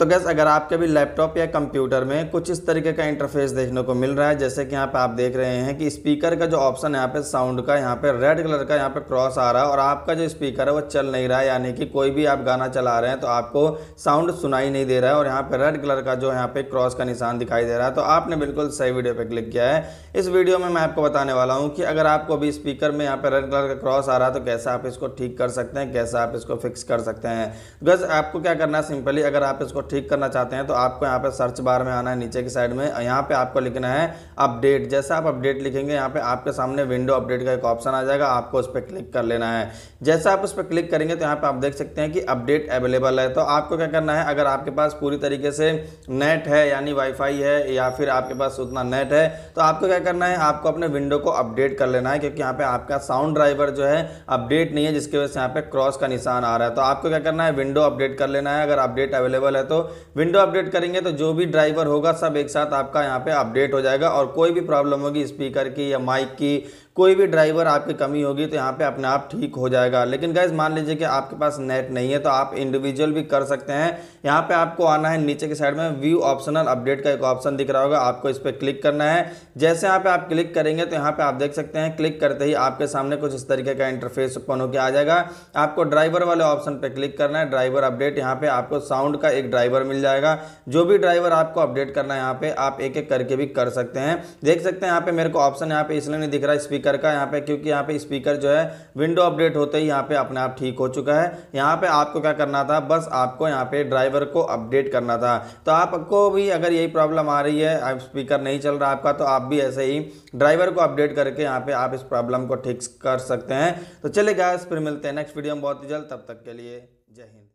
तो गैस अगर आपके भी लैपटॉप या कंप्यूटर में कुछ इस तरीके का इंटरफेस देखने को मिल रहा है जैसे कि यहाँ पे आप देख रहे हैं कि स्पीकर का जो ऑप्शन यहाँ पे साउंड का यहाँ पे रेड कलर का यहाँ पे क्रॉस आ रहा है और आपका जो स्पीकर है वो चल नहीं रहा है यानी कि कोई भी आप गाना चला रहे हैं तो आपको साउंड सुनाई नहीं दे रहा है और यहाँ पर रेड कलर का जो यहाँ पे क्रॉस का निशान दिखाई दे रहा है तो आपने बिल्कुल सही वीडियो पर क्लिक किया है इस वीडियो में मैं आपको बताने वाला हूँ कि अगर आपको भी स्पीकर में यहाँ पर रेड कलर का क्रॉस आ रहा है तो कैसे आप इसको ठीक कर सकते हैं कैसे आप इसको फिक्स कर सकते हैं गैस तो आपको क्या करना है सिंपली अगर आप इसको ठीक करना चाहते हैं तो आपको यहाँ पे सर्च बार में आना है नीचे की साइड में यहाँ पे आपको लिखना है अपडेट जैसे आप अपडेट लिखेंगे यहाँ पे आपके सामने विंडो अपडेट का एक ऑप्शन आ जाएगा आपको उस पर क्लिक कर लेना है जैसे आप उस पर क्लिक करेंगे तो यहाँ पे आप देख सकते हैं कि अपडेट अवेलेबल है तो आपको क्या करना है अगर आपके पास पूरी तरीके से नेट है यानी वाईफाई है या फिर आपके पास उतना नेट है तो आपको क्या करना है आपको अपने विंडो को अपडेट कर लेना है क्योंकि यहाँ पे आपका साउंड ड्राइवर जो है अपडेट नहीं है जिसकी वजह से यहाँ पे क्रॉस का निशान आ रहा है तो आपको क्या करना है विंडो अपडेट कर लेना है अगर अपडेट अवेलेबल है तो विंडो अपडेट करेंगे तो जो भी ड्राइवर होगा सब एक साथ आपका यहाँ पे अपडेट हो जाएगा और कोई भी प्रॉब्लम होगी स्पीकर की या माइक की कोई भी ड्राइवर आपकी कमी होगी तो यहाँ पे अपने आप ठीक हो जाएगा लेकिन गैस मान लीजिए कि आपके पास नेट नहीं है तो आप इंडिविजुअल भी कर सकते हैं यहाँ पे आपको आना है नीचे के साइड में व्यू ऑप्शनल अपडेट का एक ऑप्शन दिख रहा होगा आपको इस पर क्लिक करना है जैसे यहाँ पे आप क्लिक करेंगे तो यहाँ पे आप देख सकते हैं क्लिक करते ही आपके सामने कुछ इस तरीके का इंटरफेस ओपन होकर आ जाएगा आपको ड्राइवर वाले ऑप्शन पर क्लिक करना है ड्राइवर अपडेट यहाँ पे आपको साउंड का एक ड्राइवर मिल जाएगा जो भी ड्राइवर आपको अपडेट करना है यहाँ पे आप एक एक करके भी कर सकते हैं देख सकते हैं यहाँ पे मेरे को ऑप्शन यहाँ पे इसलिए नहीं दिख रहा है स्पीकर स्पीकर का यहाँ पे क्योंकि यहाँ पे स्पीकर जो है विंडो अपडेट होते ही यहाँ पे अपने आप ठीक हो चुका है यहाँ पे आपको क्या करना था बस आपको यहाँ पे ड्राइवर को अपडेट करना था तो आपको भी अगर यही प्रॉब्लम आ रही है स्पीकर नहीं चल रहा आपका तो आप भी ऐसे ही ड्राइवर को अपडेट करके यहाँ पे आप इस प्रॉब्लम को ठीक कर सकते हैं तो चले गए फिर मिलते हैं नेक्स्ट वीडियो में बहुत ही जल्द तब तक के लिए जय हिंद